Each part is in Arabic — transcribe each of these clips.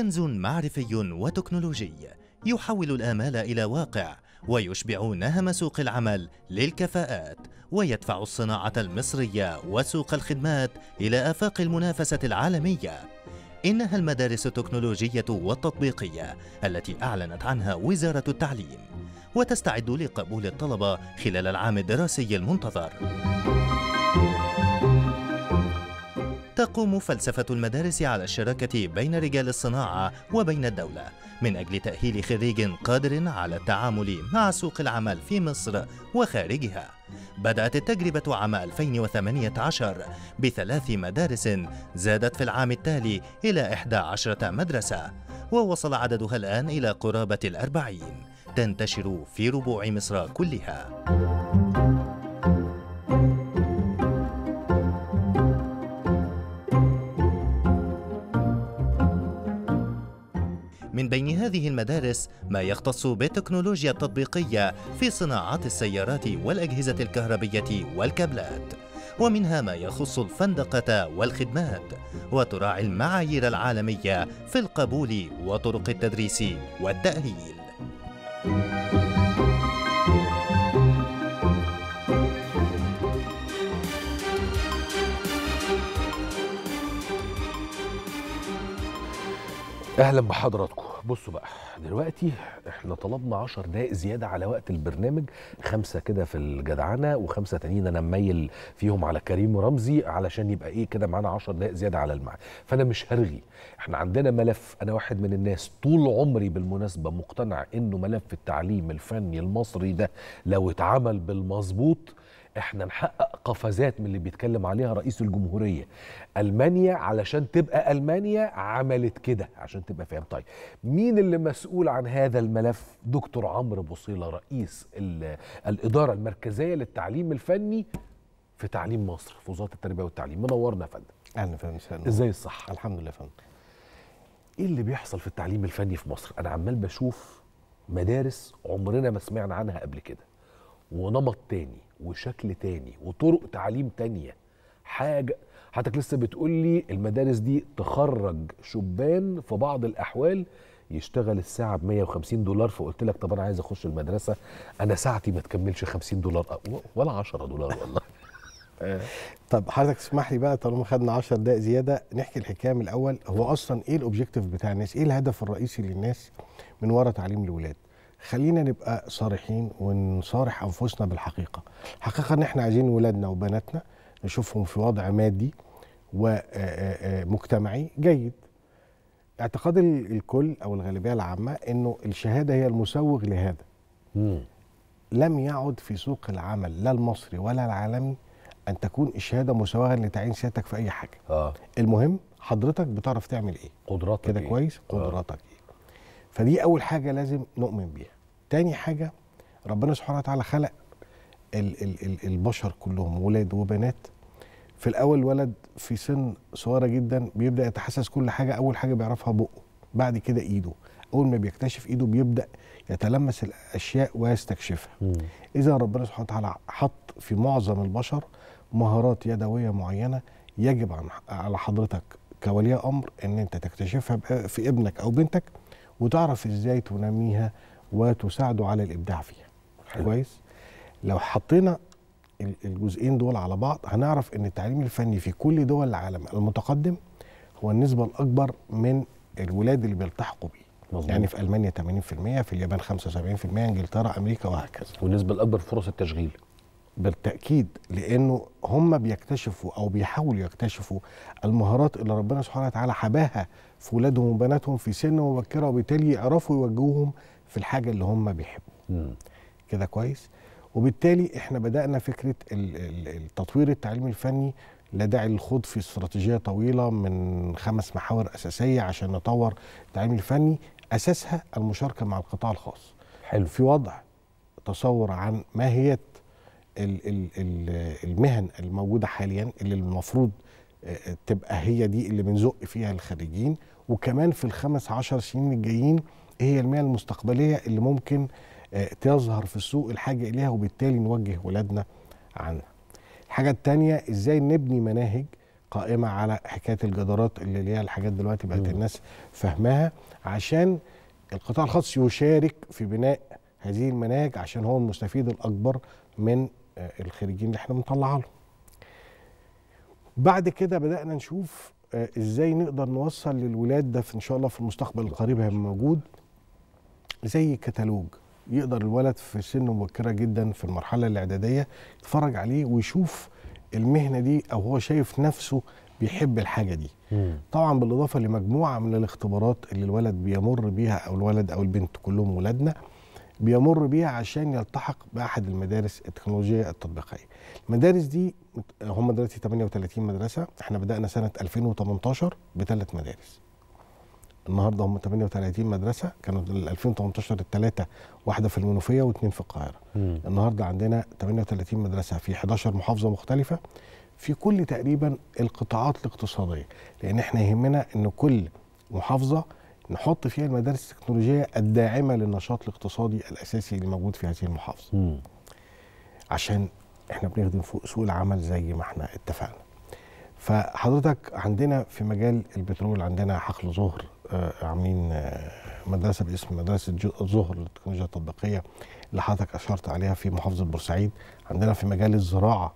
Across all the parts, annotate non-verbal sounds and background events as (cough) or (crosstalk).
كنز معرفي وتكنولوجي يحول الآمال إلى واقع ويشبع نهم سوق العمل للكفاءات ويدفع الصناعة المصرية وسوق الخدمات إلى آفاق المنافسة العالمية إنها المدارس التكنولوجية والتطبيقية التي أعلنت عنها وزارة التعليم وتستعد لقبول الطلبة خلال العام الدراسي المنتظر تقوم فلسفة المدارس على الشراكة بين رجال الصناعة وبين الدولة من أجل تأهيل خريج قادر على التعامل مع سوق العمل في مصر وخارجها. بدأت التجربة عام 2018 بثلاث مدارس زادت في العام التالي إلى 11 مدرسة ووصل عددها الآن إلى قرابة الأربعين تنتشر في ربوع مصر كلها. من بين هذه المدارس ما يختص بالتكنولوجيا التطبيقية في صناعات السيارات والأجهزة الكهربية والكابلات ومنها ما يخص الفندقة والخدمات وتراعي المعايير العالمية في القبول وطرق التدريس والتأهيل أهلا بحضراتكم بصوا بقى دلوقتي احنا طلبنا 10 دقائق زياده على وقت البرنامج خمسه كده في الجدعنه وخمسه تانيين انا مميل فيهم على كريم رمزي علشان يبقى ايه كده معانا 10 دقائق زياده على الميعاد فانا مش هرغي احنا عندنا ملف انا واحد من الناس طول عمري بالمناسبه مقتنع انه ملف التعليم الفني المصري ده لو اتعمل بالمظبوط احنا نحقق قفزات من اللي بيتكلم عليها رئيس الجمهوريه المانيا علشان تبقى المانيا عملت كده عشان تبقى فاهم طيب مين اللي مسؤول عن هذا الملف دكتور عمرو بوصيله رئيس الاداره المركزيه للتعليم الفني في تعليم مصر في وزاره التربيه والتعليم منورنا يا فندم اهلا فندم ازاي الصح الحمد لله يا فندم ايه اللي بيحصل في التعليم الفني في مصر انا عمال بشوف مدارس عمرنا ما سمعنا عنها قبل كده ونمط تاني وشكل تاني وطرق تعليم تانية حاجة حضرتك لسه بتقولي المدارس دي تخرج شبان في بعض الأحوال يشتغل الساعة ب 150 دولار فقلت لك طب أنا عايز أخش المدرسة أنا ساعتي ما تكملش 50 دولار ولا 10 دولار والله (laughs) طب حضرتك تسمح لي بقى طالما خدنا 10 دقائق زياده نحكي الحكايه من الاول هو اصلا ايه الاوبجيكتيف بتاع الناس؟ ايه الهدف الرئيسي للناس من ورا تعليم الولاد؟ خلينا نبقى صارحين ونصارح انفسنا بالحقيقه الحقيقه ان احنا عايزين ولادنا وبناتنا نشوفهم في وضع مادي ومجتمعي جيد اعتقاد الكل او الغالبيه العامه انه الشهاده هي المسوغ لهذا مم. لم يعد في سوق العمل لا المصري ولا العالمي ان تكون الشهاده مسوغه لتعيين سيادتك في اي حاجه آه. المهم حضرتك بتعرف تعمل ايه قدراتك كده إيه؟ كويس آه. قدراتك فدي اول حاجه لازم نؤمن بيها تاني حاجه ربنا سبحانه وتعالى خلق الـ الـ الـ البشر كلهم ولاد وبنات في الاول الولد في سن صغيره جدا بيبدا يتحسس كل حاجه اول حاجه بيعرفها بقه بعد كده ايده اول ما بيكتشف ايده بيبدا يتلمس الاشياء ويستكشفها اذا ربنا سبحانه وتعالى حط في معظم البشر مهارات يدويه معينه يجب على حضرتك كولي امر ان انت تكتشفها في ابنك او بنتك وتعرف ازاي تنميها وتساعده على الابداع فيها حلو. كويس لو حطينا الجزئين دول على بعض هنعرف ان التعليم الفني في كل دول العالم المتقدم هو النسبه الاكبر من الولاد اللي بيلتحقوا بيه مظبوط. يعني في المانيا 80% في اليابان 75% انجلترا امريكا وهكذا والنسبه الاكبر فرص التشغيل بالتاكيد لانه هم بيكتشفوا او بيحاولوا يكتشفوا المهارات اللي ربنا سبحانه وتعالى حباها في ولادهم وبناتهم في سن مبكره وبالتالي يعرفوا يوجهوهم في الحاجه اللي هم بيحبوا كده كويس وبالتالي احنا بدانا فكره التطوير التعليم الفني لا داعي للخوض في استراتيجيه طويله من خمس محاور اساسيه عشان نطور التعليم الفني اساسها المشاركه مع القطاع الخاص حلو في وضع تصور عن ماهيه المهن الموجوده حاليا اللي المفروض آه، آه، تبقى هي دي اللي بنزق فيها الخريجين وكمان في الخمس عشر سنين الجايين هي المهن المستقبليه اللي ممكن آه، تظهر في السوق الحاجه اليها وبالتالي نوجه ولادنا عنها. الحاجه الثانيه ازاي نبني مناهج قائمه على حكايه الجدارات اللي ليها الحاجات دلوقتي بقت الناس فاهماها عشان القطاع الخاص يشارك في بناء هذه المناهج عشان هو المستفيد الاكبر من آه، الخريجين اللي احنا بنطلعها لهم بعد كده بدانا نشوف آه، ازاي نقدر نوصل للولاد ده في ان شاء الله في المستقبل القريب هيبقى موجود زي كتالوج يقدر الولد في سن مبكره جدا في المرحله الاعداديه يتفرج عليه ويشوف المهنه دي او هو شايف نفسه بيحب الحاجه دي مم. طبعا بالاضافه لمجموعه من الاختبارات اللي الولد بيمر بيها او الولد او البنت كلهم ولادنا بيمر بيها عشان يلتحق باحد المدارس التكنولوجيه التطبيقيه. المدارس دي هم دلوقتي 38 مدرسه، احنا بدانا سنه 2018 بثلاث مدارس. النهارده هم 38 مدرسه، كانوا 2018 الثلاثه واحده في المنوفيه واثنين في القاهره. النهارده عندنا 38 مدرسه في 11 محافظه مختلفه في كل تقريبا القطاعات الاقتصاديه، لان احنا يهمنا ان كل محافظه نحط فيها المدارس التكنولوجيه الداعمه للنشاط الاقتصادي الاساسي اللي موجود في هذه المحافظه. م. عشان احنا بنخدم فوق سوق العمل زي ما احنا اتفقنا. فحضرتك عندنا في مجال البترول عندنا حقل ظهر آه عاملين آه مدرسه باسم مدرسه ظهر للتكنولوجيا التطبيقيه اللي حضرتك اشرت عليها في محافظه بورسعيد، عندنا في مجال الزراعه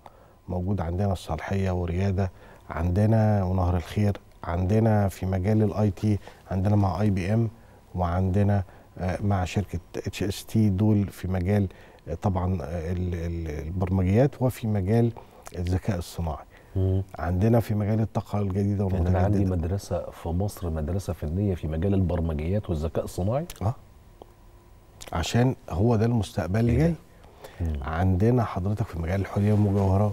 موجود عندنا الصالحيه ورياده، عندنا ونهر الخير عندنا في مجال الاي تي عندنا مع اي بي ام وعندنا آه، مع شركه اتش اس تي دول في مجال آه، طبعا آه، البرمجيات وفي مجال الذكاء الصناعي مم. عندنا في مجال الطاقه الجديده والمتجدده انا عندي مدرسه في مصر مدرسه فنيه في مجال البرمجيات والذكاء الصناعي اه عشان هو ده المستقبل إيه اللي جاي عندنا حضرتك في مجال الحليه والمجوهرات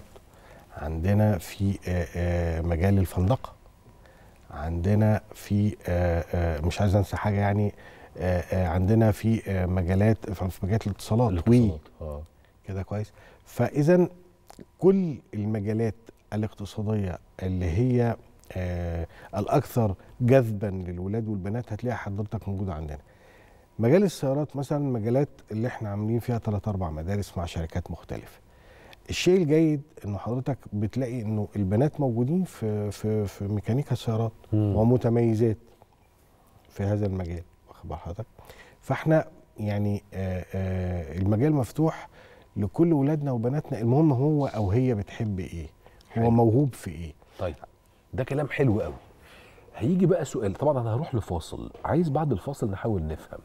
عندنا في آآ آآ مجال الفندقه عندنا في آه، آه، مش عايز انسى حاجه يعني آه، عندنا في مجالات في مجالات الاتصالات الاتصالات اه كده كويس فاذا كل المجالات الاقتصاديه اللي هي الاكثر جذبا للولاد والبنات هتلاقي حضرتك موجوده عندنا مجال السيارات مثلا مجالات اللي احنا عاملين فيها ثلاث اربع مدارس مع شركات مختلفه الشيء الجيد انه حضرتك بتلاقي انه البنات موجودين في في في ميكانيكا السيارات ومتميزات في هذا المجال واخد بال حضرتك فاحنا يعني آآ آه، آآ آه، المجال مفتوح لكل ولادنا وبناتنا المهم هو او هي بتحب ايه حلو. هو موهوب في ايه طيب ده كلام حلو قوي هيجي بقى سؤال طبعا انا هروح لفاصل عايز بعد الفاصل نحاول نفهم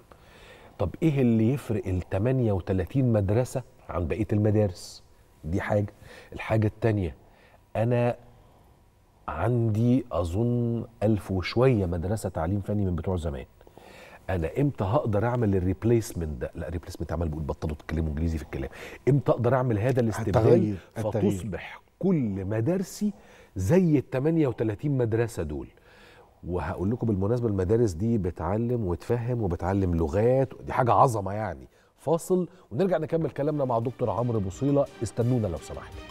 طب ايه اللي يفرق ال 38 مدرسه عن بقيه المدارس دي حاجه الحاجه التانية انا عندي اظن ألف وشويه مدرسه تعليم فني من بتوع زمان انا امتى هقدر اعمل الريبليسمنت ده لا ريبليسمنت عمال بقول بطلوا تتكلموا انجليزي في الكلام امتى اقدر اعمل هذا الاستبدال فتصبح كل مدارسي زي ال 38 مدرسه دول وهقول لكم بالمناسبه المدارس دي بتعلم وتفهم وبتعلم لغات دي حاجه عظمه يعني فاصل ونرجع نكمل كلامنا مع دكتور عمرو بوصيله استنونا لو سمحتوا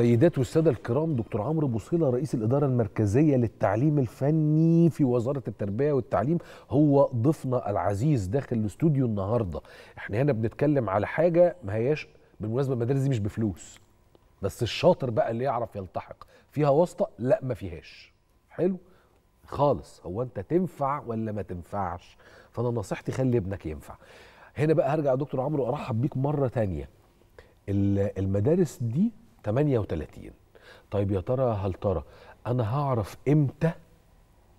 السيدات والسادة الكرام دكتور عمرو بوصيلة رئيس الإدارة المركزية للتعليم الفني في وزارة التربية والتعليم هو ضيفنا العزيز داخل الاستوديو النهاردة احنا هنا بنتكلم على حاجة ما هياش بالمناسبة المدارس دي مش بفلوس بس الشاطر بقى اللي يعرف يلتحق فيها واسطة لا ما فيهاش حلو خالص هو انت تنفع ولا ما تنفعش فانا نصيحتي خلي ابنك ينفع هنا بقى هرجع دكتور عمرو ارحب بيك مره تانية المدارس دي 38 طيب يا ترى هل ترى انا هعرف امتى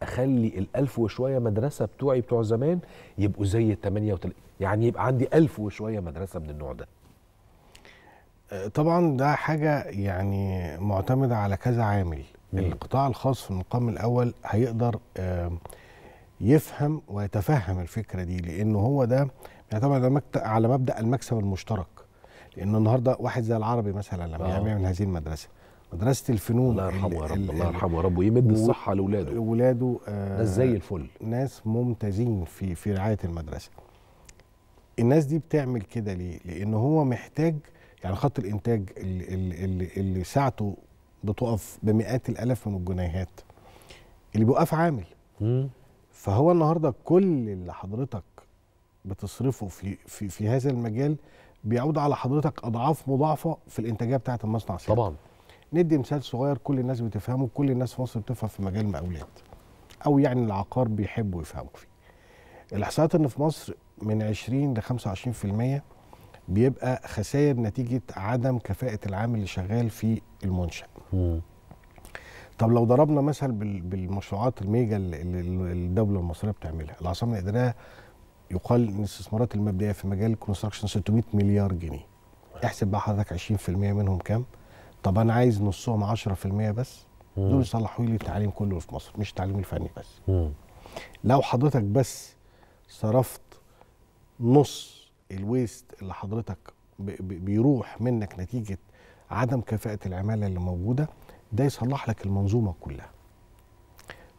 اخلي ال1000 وشويه مدرسه بتوعي بتوع زمان يبقوا زي ال 38 يعني يبقى عندي 1000 وشويه مدرسه من النوع ده آه، طبعا ده حاجه يعني معتمده على كذا عامل مم. القطاع الخاص في المقام الاول هيقدر يفهم ويتفهم الفكره دي لانه هو ده يعني طبعا على مبدا المكسب المشترك لان النهارده واحد زي العربي مثلا لما آه. يعمل من هذه المدرسه مدرسه الفنون الله يرحمه يا رب الله يرحمه يا رب ويمد الصحه لاولاده لاولاده آه ناس زي الفل ناس ممتازين في في رعايه المدرسه الناس دي بتعمل كده ليه لان هو محتاج يعني خط الانتاج اللي, اللي, اللي ساعته بتقف بمئات الالاف من الجنيهات اللي بيوقف عامل مم. فهو النهارده كل اللي حضرتك بتصرفه في في في هذا المجال بيعود على حضرتك اضعاف مضاعفه في الانتاجيه بتاعه المصنع سيارة. طبعا ندي مثال صغير كل الناس بتفهمه كل الناس في مصر بتفهم في مجال المقاولات او يعني العقار بيحبوا يفهموا فيه الاحصاءات ان في مصر من 20 ل 25% بيبقى خسائر نتيجه عدم كفاءه العامل اللي شغال في المنشا طب لو ضربنا مثل بالمشروعات الميجا اللي الدوله المصريه بتعملها العاصمه الاداريه يقال ان الاستثمارات المبدئيه في مجال الكونستراكشن 600 مليار جنيه احسب بقى حضرتك 20% منهم كام طب انا عايز نصهم 10% بس دول يصلحوا لي التعليم كله في مصر مش التعليم الفني بس لو حضرتك بس صرفت نص الويست اللي حضرتك بيروح منك نتيجه عدم كفاءه العماله اللي موجوده ده يصلح لك المنظومه كلها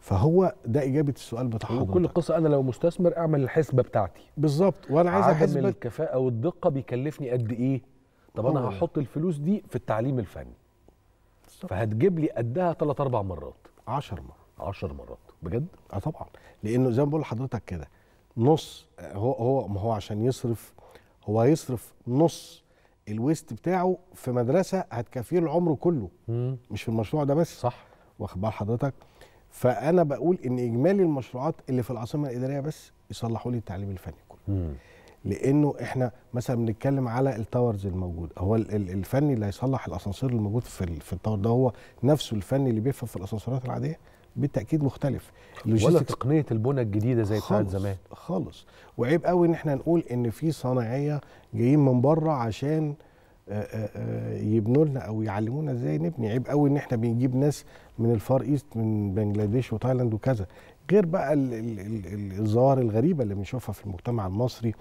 فهو ده اجابه السؤال بتاع حضرتك وكل قصه انا لو مستثمر اعمل الحسبه بتاعتي بالظبط وانا عايز احسب الكفاءه والدقه بيكلفني قد ايه طب انا هحط الفلوس دي في التعليم الفني بالظبط فهتجيب لي قدها ثلاث اربع مرات 10 مرات 10 مرات بجد اه طبعا لانه زي ما بقول لحضرتك كده نص هو هو ما هو عشان يصرف هو هيصرف نص الويست بتاعه في مدرسه هتكفيه العمر كله مم. مش في المشروع ده بس صح واخد بال حضرتك فانا بقول ان اجمالي المشروعات اللي في العاصمه الاداريه بس يصلحوا لي التعليم الفني كله مم. لانه احنا مثلا بنتكلم على التاورز الموجود هو الفني اللي هيصلح الاسانسير الموجود في في التاور ده هو نفسه الفني اللي بيفهم في الاسانسيرات العاديه بالتاكيد مختلف ولا تقنيه البنى الجديده زي بتاعت زمان خالص وعيب قوي ان احنا نقول ان في صناعيه جايين من بره عشان آه، آه، آه، يبنوا لنا او يعلمونا ازاي نبني عيب قوي ان احنا بنجيب ناس من الفار ايست من بنجلاديش وتايلاند وكذا غير بقى الظواهر الغريبه اللي بنشوفها في المجتمع المصري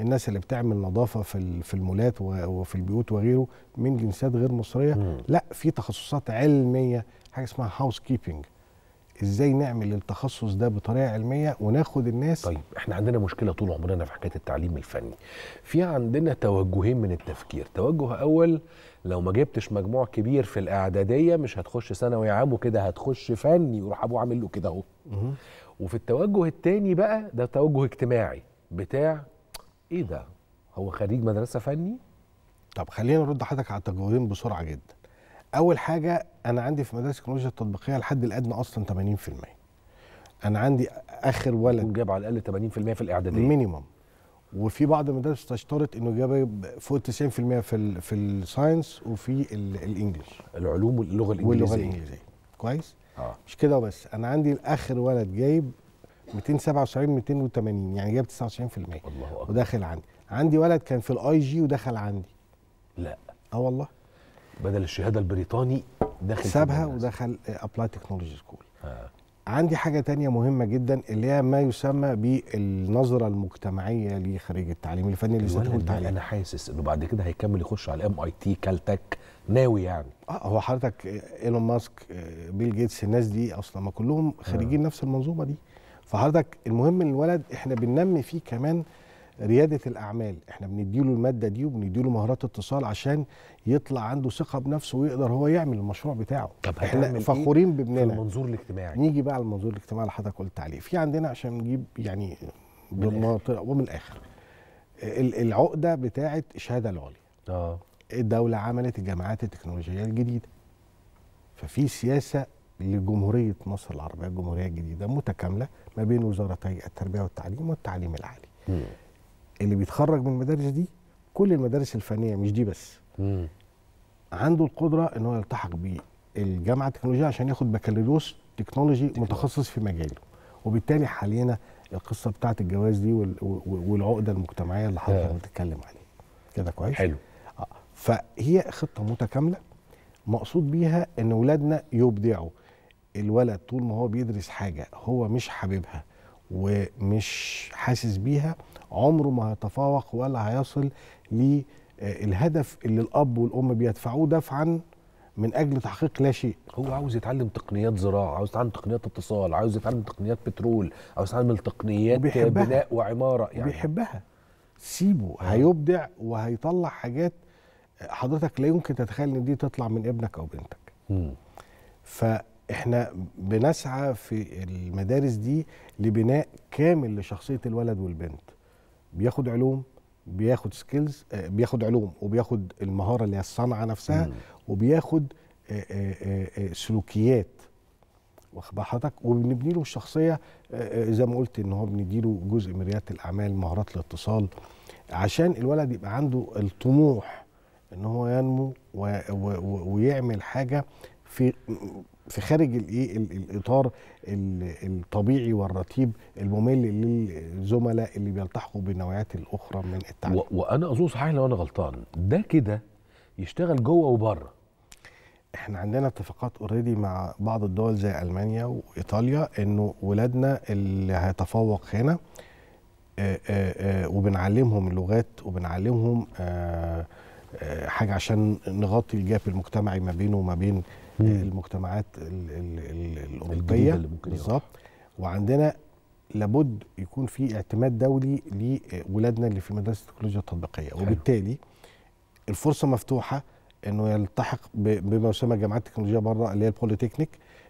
الناس اللي بتعمل نظافه في في المولات وفي البيوت وغيره من جنسيات غير مصريه لا في تخصصات علميه حاجه اسمها هاوس كيبنج ازاي نعمل التخصص ده بطريقه علميه وناخد الناس طيب احنا عندنا مشكله طول عمرنا في حكايه التعليم الفني في عندنا توجهين من التفكير توجه اول لو ما جبتش مجموع كبير في الاعداديه مش هتخش ثانوي عام وكده هتخش فني يروح ابوه عامل له كده اهو وفي التوجه الثاني بقى ده توجه اجتماعي بتاع ايه ده هو خريج مدرسه فني طب خلينا نرد حضرتك على التوجهين بسرعه جدا اول حاجه انا عندي في مدارس التكنولوجيا التطبيقيه الحد الادنى اصلا 80% انا عندي اخر ولد جاب على الاقل 80% في الاعداديه مينيمم وفي بعض المدارس تشترط انه جاب فوق 90% في الـ في الساينس وفي الانجليش العلوم واللغه الانجليزيه واللغه الانجليزيه كويس آه. مش كده بس انا عندي اخر ولد جايب 277 280 يعني جاب 99% الله أكبر. وداخل عندي عندي ولد كان في الاي جي ودخل عندي لا اه والله بدل الشهاده البريطاني داخل سابها ودخل ابلاي تكنولوجي سكول عندي حاجه تانية مهمه جدا اللي هي ما يسمى بالنظره المجتمعيه لخريج التعليم الفني اللي ذاته التعليم انا حاسس انه بعد كده هيكمل يخش على ام اي تي كالتك ناوي يعني اه هو حضرتك آه، ايلون ماسك بيل آه، جيتس الناس دي اصلا ما كلهم خريجين آه. نفس المنظومه دي فحضرتك المهم الولد احنا بننمي فيه كمان رياده الاعمال احنا بنديله الماده دي وبنديله مهارات اتصال عشان يطلع عنده ثقه بنفسه ويقدر هو يعمل المشروع بتاعه طب احنا إيه فخورين إيه بابننا المنظور الاجتماعي نيجي بقى على المنظور الاجتماعي اللي حضرتك قلت عليه في عندنا عشان نجيب يعني بالمناطق ومن الاخر العقده بتاعه الشهاده العليا اه الدوله عملت الجامعات التكنولوجيه الجديده ففي سياسه لجمهوريه مصر العربيه الجمهوريه الجديده متكامله ما بين وزارتي التربيه والتعليم والتعليم العالي م. اللي بيتخرج من المدارس دي كل المدارس الفنيه مش دي بس مم. عنده القدره ان هو يلتحق بالجامعه التكنولوجيه عشان ياخد بكالوريوس تكنولوجي متخصص في مجاله وبالتالي حاليا القصه بتاعه الجواز دي والعقده المجتمعيه اللي حضرتك آه. بتتكلم عليها كده كويس حلو آه. فهي خطه متكامله مقصود بيها ان ولادنا يبدعوا الولد طول ما هو بيدرس حاجه هو مش حاببها ومش حاسس بيها عمره ما هيتفوق ولا هيصل للهدف آه، اللي الاب والام بيدفعوه دفعا من اجل تحقيق لا شيء هو عاوز يتعلم تقنيات زراعه عاوز يتعلم تقنيات اتصال عاوز يتعلم تقنيات بترول عاوز يتعلم تقنيات بناء وعماره يعني بيحبها سيبه آه. هيبدع وهيطلع حاجات آه، حضرتك لا يمكن تتخيل ان دي تطلع من ابنك او بنتك م. ف احنا بنسعى في المدارس دي لبناء كامل لشخصيه الولد والبنت بياخد علوم بياخد سكيلز آه، بياخد علوم وبياخد المهاره اللي هي الصنعه نفسها وبياخد آه، آه، سلوكيات واخد حضرتك وبنبني له الشخصيه زي ما قلت ان هو بندي له جزء من رياده الاعمال مهارات الاتصال عشان الولد يبقى عنده الطموح ان هو ينمو ويعمل حاجه في في خارج الايه الاطار الطبيعي والرتيب الممل للزملاء اللي بيلتحقوا بالنوعيات الاخرى من التعليم وانا اظن صحيح لو انا غلطان ده كده يشتغل جوه وبره احنا عندنا اتفاقات اوريدي مع بعض الدول زي المانيا وايطاليا انه ولادنا اللي هيتفوق هنا آآ آه، آآ آه، آه، وبنعلمهم اللغات وبنعلمهم آآ حاجه عشان نغطي الجاب المجتمعي ما بينه وما بين المجتمعات الاوروبيه بالظبط وعندنا لابد يكون في اعتماد دولي لولادنا اللي في مدرسه التكنولوجيا التطبيقيه وبالتالي الفرصه مفتوحه انه يلتحق بما يسمى جامعات التكنولوجيا بره اللي هي البوليتكنيك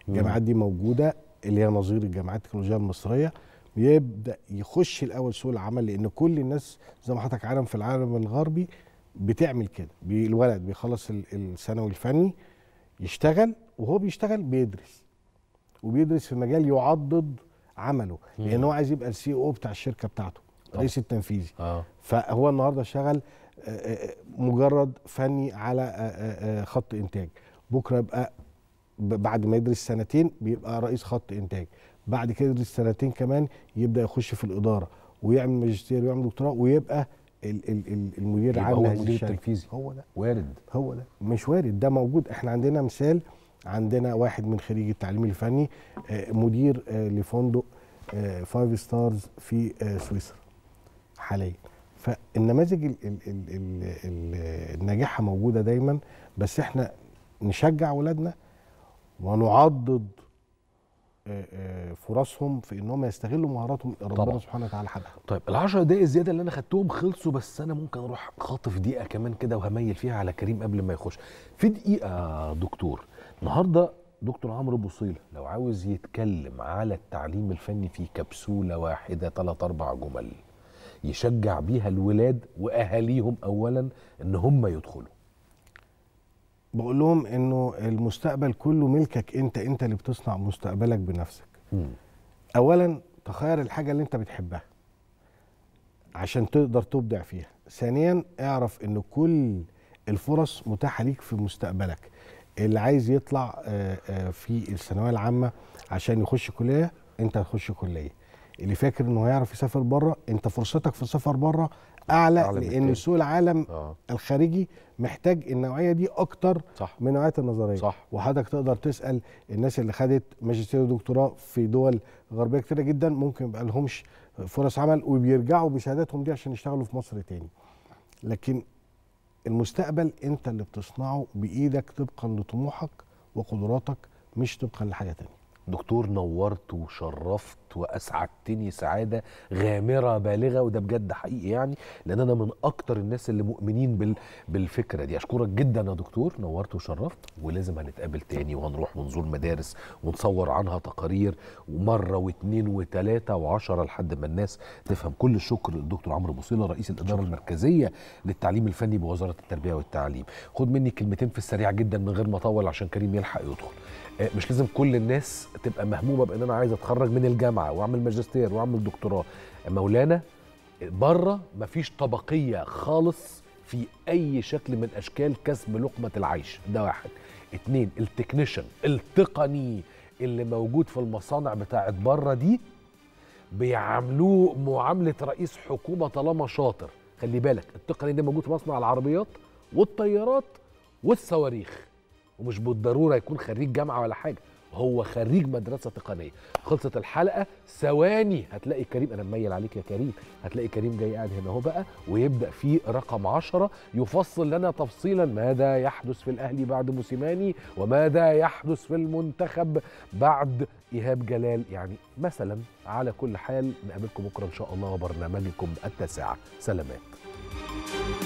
الجامعات دي موجوده اللي هي نظير الجامعات التكنولوجيا المصريه يبدا يخش الاول سوق العمل لان كل الناس زي ما حضرتك عالم في العالم الغربي بتعمل كده الولد بيخلص الثانوي الفني يشتغل وهو بيشتغل بيدرس وبيدرس في مجال يعضد عمله لان هو عايز يبقى السي او e بتاع الشركه بتاعته الرئيس التنفيذي آه. فهو النهارده شغل آه، آه، مجرد فني على آه، خط انتاج بكره يبقى بعد ما يدرس سنتين بيبقى رئيس خط انتاج بعد كده يدرس سنتين كمان يبدا يخش في الاداره ويعمل ماجستير ويعمل دكتوراه ويبقى المدير العام المدير التنفيذي هو ده وارد هو ده مش وارد ده موجود احنا عندنا مثال عندنا واحد من خريج التعليم الفني آه، مدير آه، لفندق فايف آه، ستارز في سويسرا حاليا فالنماذج الناجحه موجوده دايما بس احنا نشجع اولادنا ونعضد فرصهم في انهم يستغلوا مهاراتهم ربنا سبحانه وتعالى حبها طيب ال10 دقائق الزياده اللي انا خدتهم خلصوا بس انا ممكن اروح خاطف دقيقه كمان كده وهميل فيها على كريم قبل ما يخش في دقيقه دكتور النهارده دكتور عمرو بوصيله لو عاوز يتكلم على التعليم الفني في كبسوله واحده ثلاث اربع جمل يشجع بيها الولاد واهاليهم اولا ان هم يدخلوا بقول لهم انه المستقبل كله ملكك انت انت اللي بتصنع مستقبلك بنفسك م. اولا تخير الحاجه اللي انت بتحبها عشان تقدر تبدع فيها ثانيا اعرف ان كل الفرص متاحه ليك في مستقبلك اللي عايز يطلع آه، آه، في الثانويه العامه عشان يخش كليه انت هتخش كليه اللي فاكر انه هيعرف يسافر بره انت فرصتك في السفر بره اعلى, أعلى لان سوق العالم آه. الخارجي محتاج النوعيه دي اكتر صح. من نوعيه النظريه صح. وحضرتك تقدر تسال الناس اللي خدت ماجستير ودكتوراه في دول غربيه كتيره جدا ممكن يبقى لهمش فرص عمل وبيرجعوا بشهاداتهم دي عشان يشتغلوا في مصر تاني لكن المستقبل انت اللي بتصنعه بايدك طبقا لطموحك وقدراتك مش طبقا لحاجه تانية دكتور نورت وشرفت واسعدتني سعاده غامره بالغه وده بجد حقيقي يعني لان انا من اكتر الناس اللي مؤمنين بال بالفكره دي اشكرك جدا يا دكتور نورت وشرفت ولازم هنتقابل تاني وهنروح ونزور مدارس ونصور عنها تقارير ومره واثنين وثلاثه وعشره لحد ما الناس تفهم كل الشكر للدكتور عمرو بوصيله رئيس الاداره المركزيه للتعليم الفني بوزاره التربيه والتعليم خد مني كلمتين في السريع جدا من غير ما اطول عشان كريم يلحق يدخل آه، مش لازم كل الناس تبقى مهمومه بان انا عايز اتخرج من الجامعه جامعه واعمل ماجستير واعمل دكتوراه مولانا بره مفيش طبقيه خالص في اي شكل من اشكال كسب لقمه العيش ده واحد اتنين التكنيشن التقني اللي موجود في المصانع بتاعت بره دي بيعاملوه معامله رئيس حكومه طالما شاطر خلي بالك التقني ده موجود في مصنع العربيات والطيارات والصواريخ ومش بالضروره يكون خريج جامعه ولا حاجه هو خريج مدرسه تقنيه خلصت الحلقه ثواني هتلاقي كريم انا مميل عليك يا كريم هتلاقي كريم جاي قاعد هنا اهو بقى ويبدا في رقم 10 يفصل لنا تفصيلا ماذا يحدث في الاهلي بعد موسيماني وماذا يحدث في المنتخب بعد ايهاب جلال يعني مثلا على كل حال نقابلكم بكره ان شاء الله وبرنامجكم التاسعه سلامات